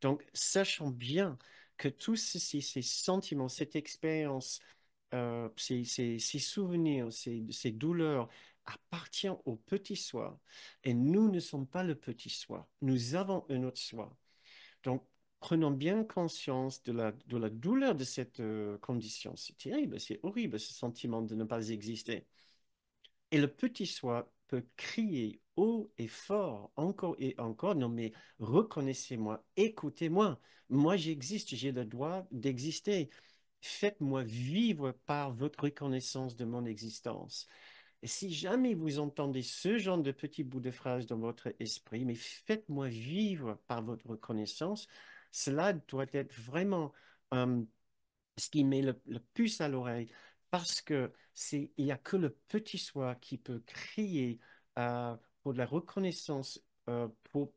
Donc, sachant bien que tous ces, ces sentiments, cette expérience, euh, ces, souvenirs, ces, douleurs appartiennent au petit soi, et nous ne sommes pas le petit soi, nous avons un autre soi. Donc, prenons bien conscience de la, douleur de cette euh, condition. C'est terrible, c'est horrible ce sentiment de ne pas exister. Et le petit soi peut crier haut et fort, encore et encore. Non, mais reconnaissez-moi, écoutez-moi. Moi, j'existe, j'ai le droit d'exister. Faites-moi vivre par votre reconnaissance de mon existence. Et si jamais vous entendez ce genre de petits bouts de phrase dans votre esprit, mais faites-moi vivre par votre reconnaissance, cela doit être vraiment euh, ce qui met le, puce à l'oreille, parce que c'est il n'y a que le petit soi qui peut crier euh, de la reconnaissance, euh, pour,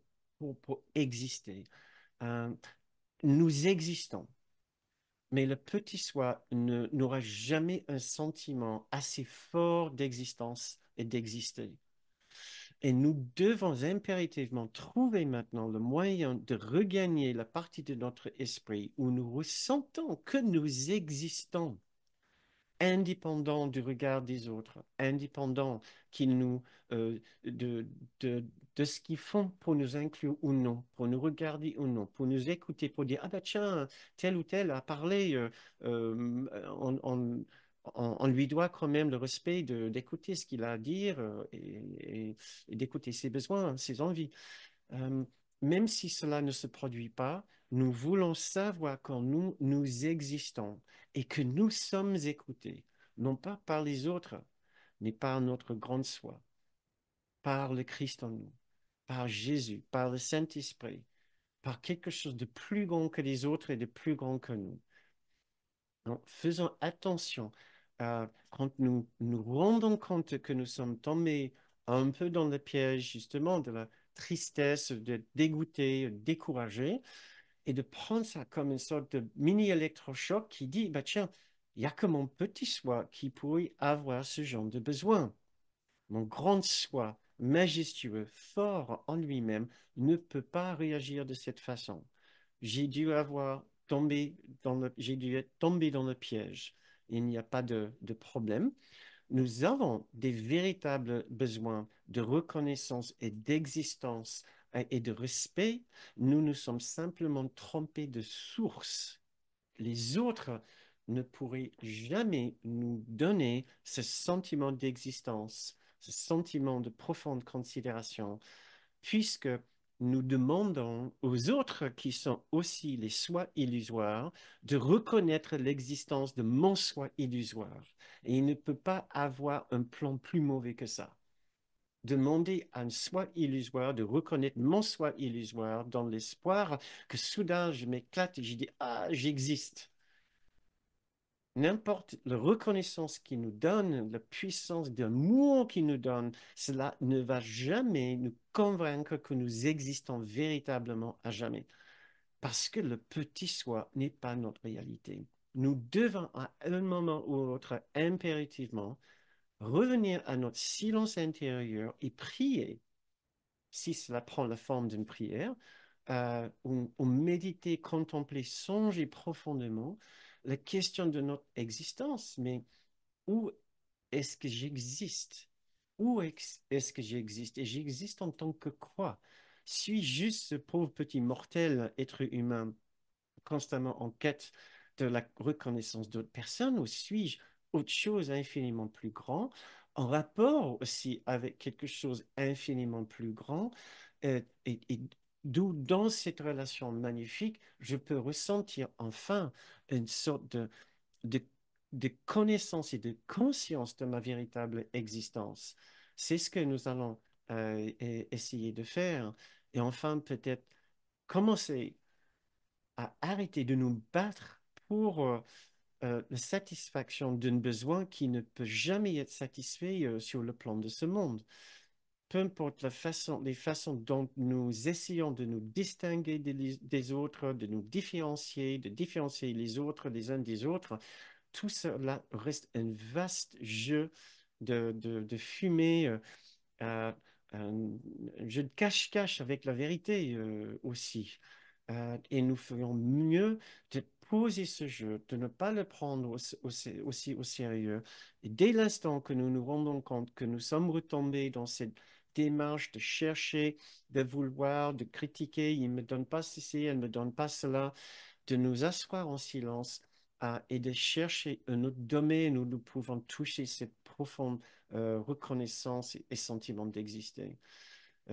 exister. Euh, nous existons, mais le petit soi n'aura jamais un sentiment assez fort d'existence et d'exister. Et nous devons impérativement trouver maintenant le moyen de regagner la partie de notre esprit où nous ressentons que nous existons indépendant du regard des autres, indépendant qu'ils nous, euh, de, de, de, ce qu'ils font pour nous inclure ou non, pour nous regarder ou non, pour nous écouter, pour dire, ah ben tiens, tel ou tel a parlé, euh, euh, on, lui doit quand même le respect d'écouter ce qu'il a à dire et, et d'écouter ses besoins, ses envies. même si cela ne se produit pas, nous voulons savoir quand nous, nous existons et que nous sommes écoutés, non pas par les autres, mais par notre grande soi, par le Christ en nous, par Jésus, par le Saint-Esprit, par quelque chose de plus grand que les autres et de plus grand que nous. Donc, faisons attention quand nous nous rendons compte que nous sommes tombés un peu dans le piège justement de la tristesse, de dégoûté, découragé, et de prendre ça comme une sorte de mini électrochoc qui dit, bah tiens, il y a que mon petit soi qui pourrait avoir ce genre de besoin. Mon grand soi, majestueux, fort en lui-même, ne peut pas réagir de cette façon. J'ai dû avoir tombé dans le, j'ai dû être tombé dans le piège. Il n'y a pas de, de problème. Nous avons des véritables besoins de reconnaissance et d'existence et de respect, nous nous sommes simplement trompés de source. Les autres ne pourraient jamais nous donner ce sentiment d'existence, ce sentiment de profonde considération, puisque nous demandons aux autres qui sont aussi les soi illusoires de reconnaître l'existence de mon soi illusoire. Et il ne peut pas avoir un plan plus mauvais que ça demander à un soi illusoire de reconnaître mon soi illusoire dans l'espoir que soudain je m'éclate et je dis Ah, j'existe. N'importe la reconnaissance qu'il nous donne, la puissance d'amour qui nous donne, cela ne va jamais nous convaincre que nous existons véritablement à jamais. Parce que le petit soi n'est pas notre réalité. Nous devons à un moment ou autre impérativement revenir à notre silence intérieur et prier, si cela prend la forme d'une prière, euh, ou, méditer, contempler, songer profondément la question de notre existence. Mais où est-ce que j'existe Où est-ce que j'existe Et j'existe en tant que quoi Suis je juste ce pauvre petit mortel être humain constamment en quête de la reconnaissance d'autres personnes ou suis-je autre chose infiniment plus grand, en rapport aussi avec quelque chose infiniment plus grand, euh, et, d'où dans cette relation magnifique, je peux ressentir enfin une sorte de, de, de connaissance et de conscience de ma véritable existence. C'est ce que nous allons euh, e-, essayer de faire. Et enfin, peut-être commencer à arrêter de nous battre pour... Euh, euh, la satisfaction d'un besoin qui ne peut jamais être satisfait euh, sur le plan de ce monde. Peu importe la façon, les façons dont nous essayons de nous distinguer des, autres, de nous différencier, de différencier les autres les uns des autres, tout cela reste un vaste jeu de, de, fumée, euh, un jeu de cache-cache avec la vérité aussi. et nous ferions mieux de poser ce jeu, de ne pas le prendre aussi, au sérieux. Et dès l'instant que nous nous rendons compte que nous sommes retombés dans cette démarche de chercher, de vouloir, de critiquer, il ne me donne pas ceci, elle ne me donne pas cela, de nous asseoir en silence et de chercher un autre domaine où nous pouvons toucher cette profonde euh, reconnaissance et sentiment d'exister.